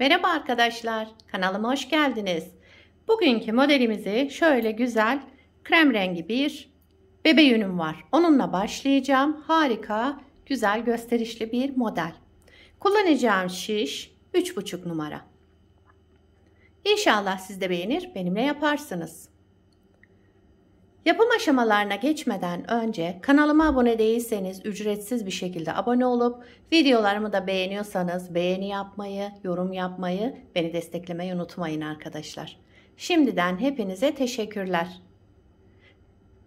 Merhaba arkadaşlar, kanalıma hoş geldiniz. Bugünkü modelimizi şöyle güzel krem rengi bir bebe yünüm var. Onunla başlayacağım. Harika, güzel gösterişli bir model. Kullanacağım şiş 3,5 numara. İnşallah siz de beğenir, benimle yaparsınız. Yapım aşamalarına geçmeden önce kanalıma abone değilseniz ücretsiz bir şekilde abone olup videolarımı da beğeniyorsanız beğeni yapmayı, yorum yapmayı, beni desteklemeyi unutmayın arkadaşlar. Şimdiden hepinize teşekkürler.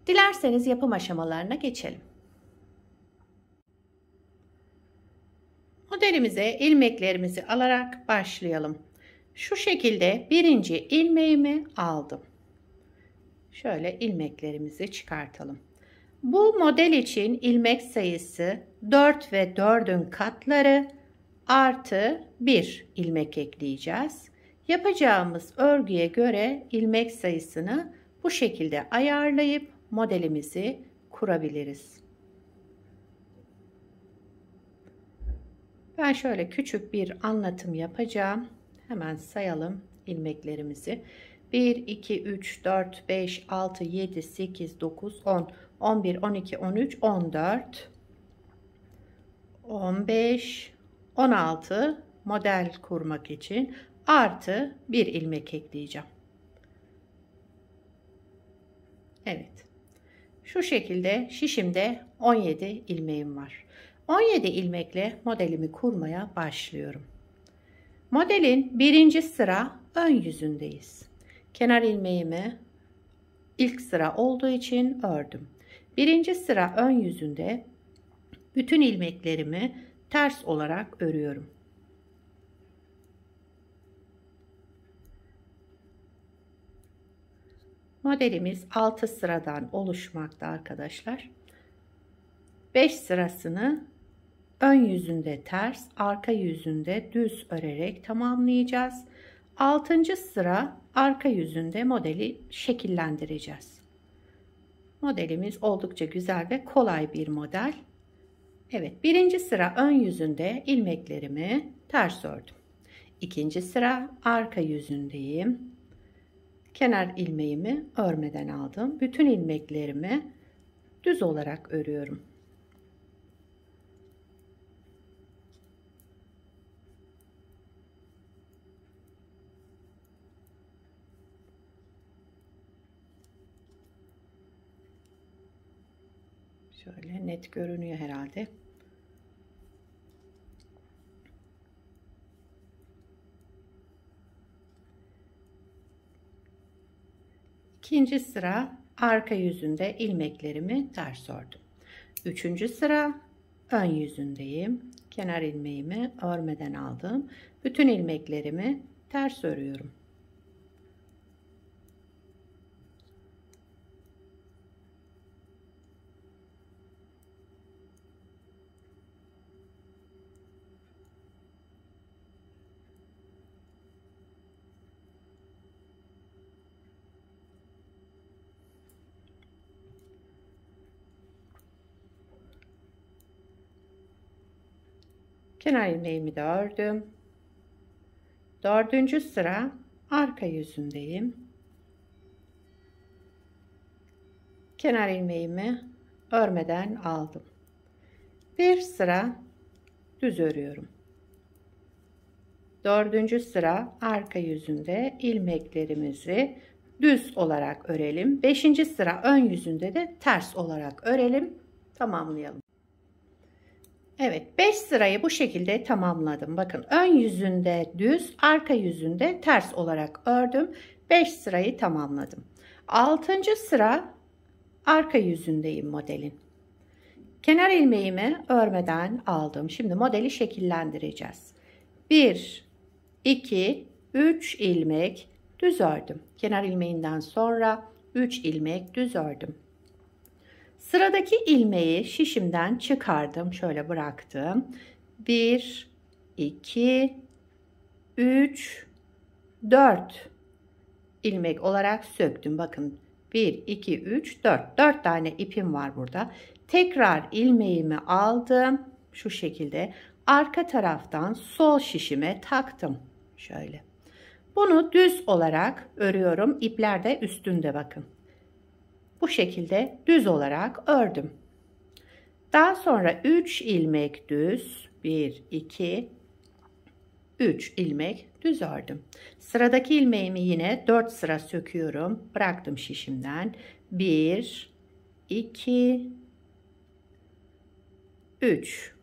Dilerseniz yapım aşamalarına geçelim. Modelimize ilmeklerimizi alarak başlayalım. Şu şekilde birinci ilmeğimi aldım. Şöyle ilmeklerimizi çıkartalım. Bu model için ilmek sayısı 4 ve 4'ün katları artı 1 ilmek ekleyeceğiz. Yapacağımız örgüye göre ilmek sayısını bu şekilde ayarlayıp modelimizi kurabiliriz. Ben şöyle küçük bir anlatım yapacağım. Hemen sayalım ilmeklerimizi. 1, 2, 3, 4, 5, 6, 7, 8, 9, 10, 11, 12, 13, 14, 15, 16 model kurmak için artı bir ilmek ekleyeceğim. Evet. Şu şekilde şişimde 17 ilmeğim var. 17 ilmekle modelimi kurmaya başlıyorum. Modelin birinci sıra ön yüzündeyiz kenar ilmeğimi ilk sıra olduğu için ördüm. Birinci sıra ön yüzünde bütün ilmeklerimi ters olarak örüyorum. Modelimiz 6 sıradan oluşmakta arkadaşlar. 5 sırasını ön yüzünde ters, arka yüzünde düz örerek tamamlayacağız. 6. sıra arka yüzünde modeli şekillendireceğiz. Modelimiz oldukça güzel ve kolay bir model. Evet birinci sıra ön yüzünde ilmeklerimi ters ördüm. İkinci sıra arka yüzündeyim. Kenar ilmeğimi örmeden aldım. Bütün ilmeklerimi düz olarak örüyorum. Şöyle net görünüyor herhalde. İkinci sıra arka yüzünde ilmeklerimi ters ördüm. Üçüncü sıra ön yüzündeyim. Kenar ilmeğimi örmeden aldım. Bütün ilmeklerimi ters örüyorum. Kenar ilmeğimi de ördüm. Dördüncü sıra arka yüzündeyim. Kenar ilmeğimi örmeden aldım. Bir sıra düz örüyorum. Dördüncü sıra arka yüzünde ilmeklerimizi düz olarak örelim. Beşinci sıra ön yüzünde de ters olarak örelim. Tamamlayalım. Evet 5 sırayı bu şekilde tamamladım. Bakın ön yüzünde düz arka yüzünde ters olarak ördüm. 5 sırayı tamamladım. 6. sıra arka yüzündeyim modelin. Kenar ilmeğimi örmeden aldım. Şimdi modeli şekillendireceğiz. 1, 2, 3 ilmek düz ördüm. Kenar ilmeğinden sonra 3 ilmek düz ördüm. Sıradaki ilmeği şişimden çıkardım. Şöyle bıraktım. 1, 2, 3, 4 ilmek olarak söktüm. Bakın 1, 2, 3, 4. 4 tane ipim var burada. Tekrar ilmeğimi aldım. Şu şekilde arka taraftan sol şişime taktım. Şöyle. Bunu düz olarak örüyorum. İpler de üstünde bakın bu şekilde düz olarak ördüm. Daha sonra 3 ilmek düz 1 2 3 ilmek düz ördüm. Sıradaki ilmeğimi yine 4 sıra söküyorum. Bıraktım şişimden. 1 2 3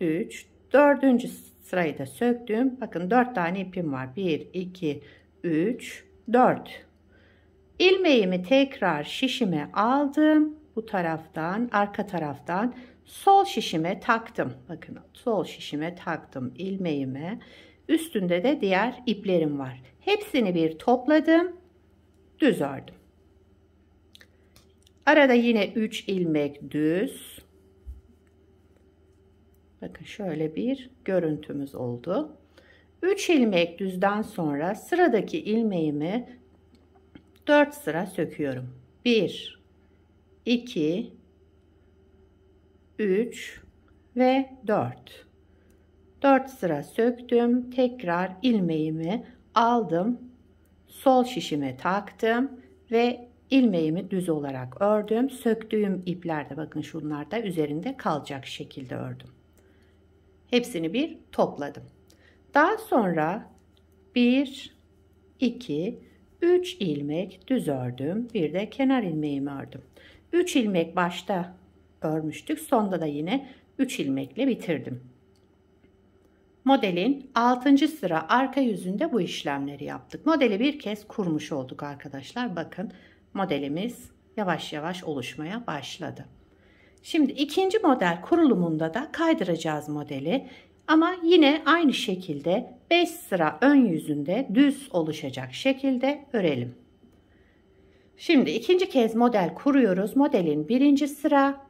3 4. sırayı da söktüm. Bakın 4 tane ipim var. 1 2 3 4 ilmeğimi tekrar şişime aldım. Bu taraftan, arka taraftan sol şişime taktım. Bakın sol şişime taktım ilmeğimi. Üstünde de diğer iplerim var. Hepsini bir topladım. Düz ördüm. Arada yine 3 ilmek düz. Bakın şöyle bir görüntümüz oldu. 3 ilmek düzden sonra sıradaki ilmeğimi 4 sıra söküyorum. 1 2 3 ve 4. 4 sıra söktüm. Tekrar ilmeğimi aldım. Sol şişime taktım ve ilmeğimi düz olarak ördüm. Söktüğüm iplerde bakın şunlar da üzerinde kalacak şekilde ördüm. Hepsini bir topladım. Daha sonra 1 2 3 ilmek düz ördüm. Bir de kenar ilmeğimi ördüm. 3 ilmek başta örmüştük. Sonda da yine 3 ilmekle bitirdim. Modelin 6. sıra arka yüzünde bu işlemleri yaptık. Modeli bir kez kurmuş olduk arkadaşlar. Bakın modelimiz yavaş yavaş oluşmaya başladı. Şimdi ikinci model kurulumunda da kaydıracağız modeli. Ama yine aynı şekilde 5 sıra ön yüzünde düz oluşacak şekilde örelim. Şimdi ikinci kez model kuruyoruz. Modelin birinci sıra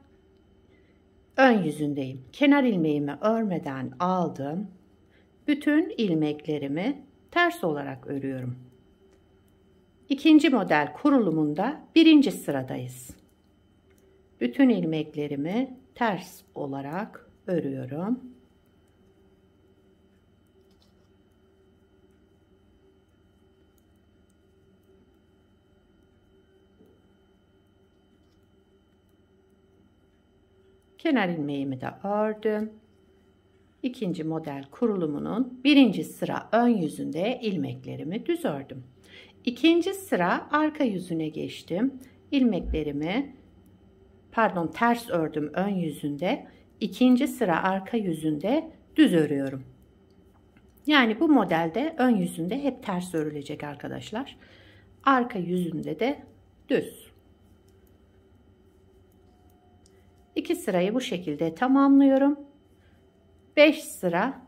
ön yüzündeyim. Kenar ilmeğimi örmeden aldım. Bütün ilmeklerimi ters olarak örüyorum. İkinci model kurulumunda birinci sıradayız. Bütün ilmeklerimi ters olarak örüyorum. Kenar ilmeğimi de ördüm. İkinci model kurulumunun birinci sıra ön yüzünde ilmeklerimi düz ördüm. İkinci sıra arka yüzüne geçtim. İlmeklerimi pardon ters ördüm ön yüzünde. İkinci sıra arka yüzünde düz örüyorum. Yani bu modelde ön yüzünde hep ters örülecek arkadaşlar. Arka yüzünde de düz. 2 sırayı bu şekilde tamamlıyorum. 5 sıra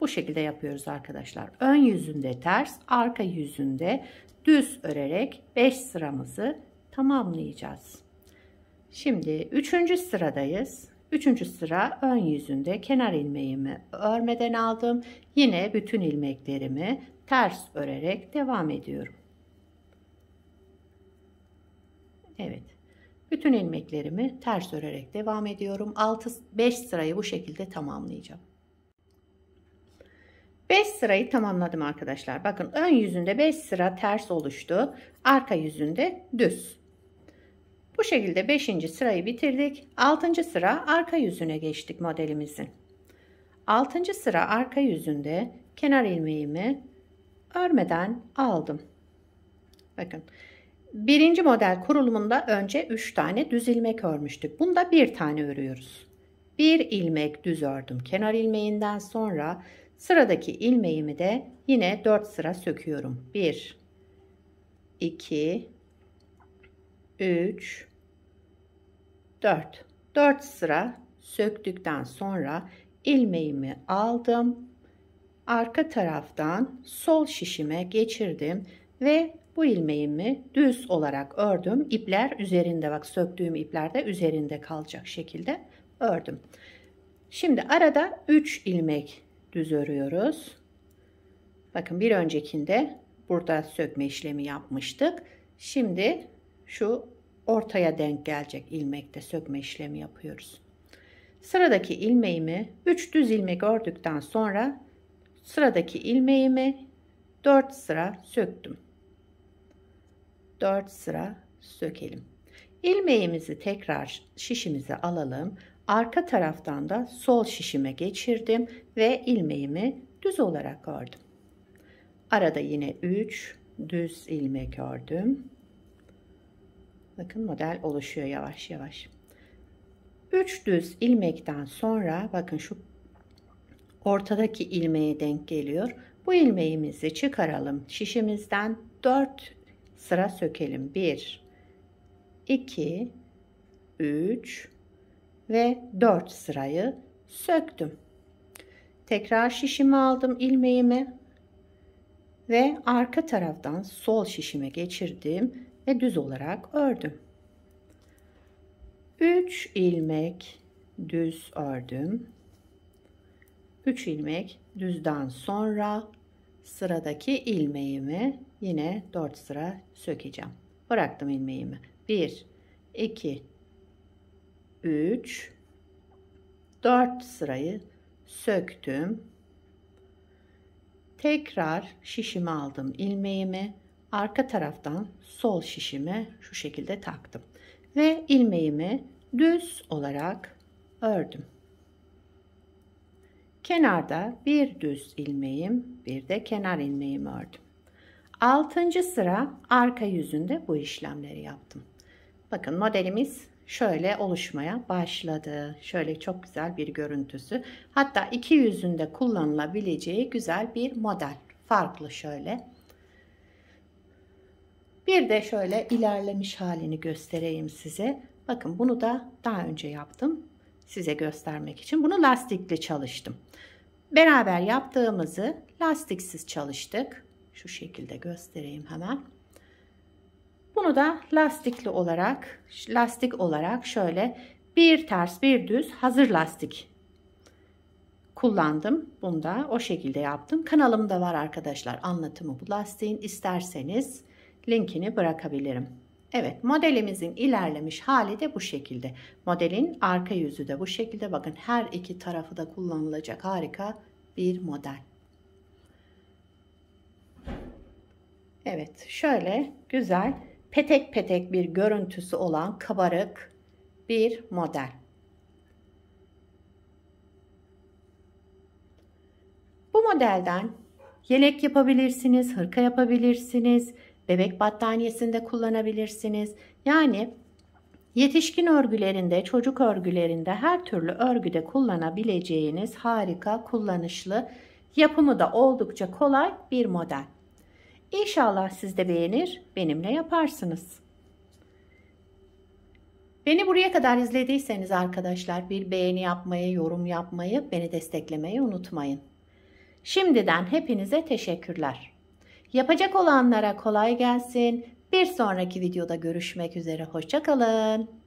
bu şekilde yapıyoruz arkadaşlar. Ön yüzünde ters, arka yüzünde düz örerek 5 sıramızı tamamlayacağız. Şimdi 3. sıradayız. 3. sıra ön yüzünde kenar ilmeğimi örmeden aldım. Yine bütün ilmeklerimi ters örerek devam ediyorum. Evet. Bütün ilmeklerimi ters örerek devam ediyorum. 6 5 sırayı bu şekilde tamamlayacağım. 5 sırayı tamamladım arkadaşlar. Bakın ön yüzünde 5 sıra ters oluştu. Arka yüzünde düz. Bu şekilde 5. sırayı bitirdik. 6. sıra arka yüzüne geçtik modelimizin. 6. sıra arka yüzünde kenar ilmeğimi örmeden aldım. Bakın Birinci model kurulumunda önce 3 tane düz ilmek örmüştük. Bunda bir tane örüyoruz. Bir ilmek düz ördüm kenar ilmeğinden sonra sıradaki ilmeğimi de yine 4 sıra söküyorum. 1 2 3 4 4 sıra söktükten sonra ilmeğimi aldım. Arka taraftan sol şişime geçirdim ve bu ilmeğimi düz olarak ördüm. İpler üzerinde bak söktüğüm iplerde üzerinde kalacak şekilde ördüm. Şimdi arada 3 ilmek düz örüyoruz. Bakın bir öncekinde burada sökme işlemi yapmıştık. Şimdi şu ortaya denk gelecek ilmekte sökme işlemi yapıyoruz. Sıradaki ilmeğimi 3 düz ilmek ördükten sonra sıradaki ilmeğimi 4 sıra söktüm. 4 sıra sökelim. İlmeğimizi tekrar şişimize alalım. Arka taraftan da sol şişime geçirdim ve ilmeğimi düz olarak ördüm. Arada yine 3 düz ilmek ördüm. Bakın model oluşuyor yavaş yavaş. 3 düz ilmekten sonra bakın şu ortadaki ilmeğe denk geliyor. Bu ilmeğimizi çıkaralım şişimizden 4 sıra sökelim. 1, 2, 3 ve 4 sırayı söktüm. Tekrar şişimi aldım ilmeğimi ve arka taraftan sol şişime geçirdim ve düz olarak ördüm. 3 ilmek düz ördüm. 3 ilmek düzden sonra sıradaki ilmeğimi yine 4 sıra sökeceğim. Bıraktım ilmeğimi. 1 2 3 4 sırayı söktüm. Tekrar şişimi aldım ilmeğimi. Arka taraftan sol şişime şu şekilde taktım ve ilmeğimi düz olarak ördüm. Kenarda bir düz ilmeğim, bir de kenar ilmeğimi ördüm. Altıncı sıra arka yüzünde bu işlemleri yaptım. Bakın modelimiz şöyle oluşmaya başladı. Şöyle çok güzel bir görüntüsü. Hatta iki yüzünde kullanılabileceği güzel bir model. Farklı şöyle. Bir de şöyle ilerlemiş halini göstereyim size. Bakın bunu da daha önce yaptım size göstermek için. Bunu lastikle çalıştım. Beraber yaptığımızı lastiksiz çalıştık. Şu şekilde göstereyim hemen. Bunu da lastikli olarak, lastik olarak şöyle bir ters bir düz hazır lastik kullandım. Bunu da o şekilde yaptım. Kanalımda var arkadaşlar anlatımı bu lastiğin. İsterseniz linkini bırakabilirim. Evet modelimizin ilerlemiş hali de bu şekilde. Modelin arka yüzü de bu şekilde. Bakın her iki tarafı da kullanılacak harika bir model. Evet şöyle güzel petek petek bir görüntüsü olan kabarık bir model. Bu modelden yelek yapabilirsiniz, hırka yapabilirsiniz, bebek battaniyesinde kullanabilirsiniz. Yani yetişkin örgülerinde, çocuk örgülerinde her türlü örgüde kullanabileceğiniz harika, kullanışlı, yapımı da oldukça kolay bir model. İnşallah siz de beğenir, benimle yaparsınız. Beni buraya kadar izlediyseniz arkadaşlar bir beğeni yapmayı, yorum yapmayı, beni desteklemeyi unutmayın. Şimdiden hepinize teşekkürler. Yapacak olanlara kolay gelsin. Bir sonraki videoda görüşmek üzere. Hoşçakalın.